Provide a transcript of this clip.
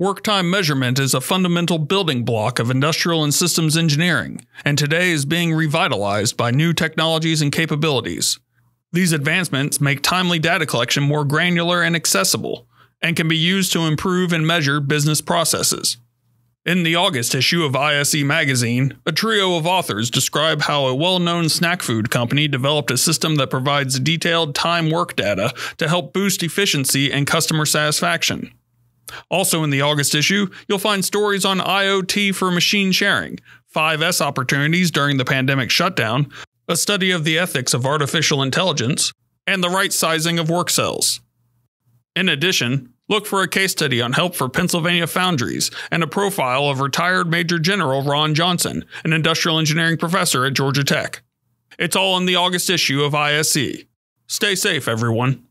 Work time measurement is a fundamental building block of industrial and systems engineering, and today is being revitalized by new technologies and capabilities. These advancements make timely data collection more granular and accessible, and can be used to improve and measure business processes. In the August issue of ISE magazine, a trio of authors describe how a well known snack food company developed a system that provides detailed time work data to help boost efficiency and customer satisfaction. Also, in the August issue, you'll find stories on IoT for machine sharing, 5S opportunities during the pandemic shutdown, a study of the ethics of artificial intelligence, and the right sizing of work cells. In addition, look for a case study on help for Pennsylvania foundries and a profile of retired Major General Ron Johnson, an industrial engineering professor at Georgia Tech. It's all in the August issue of ISE. Stay safe, everyone.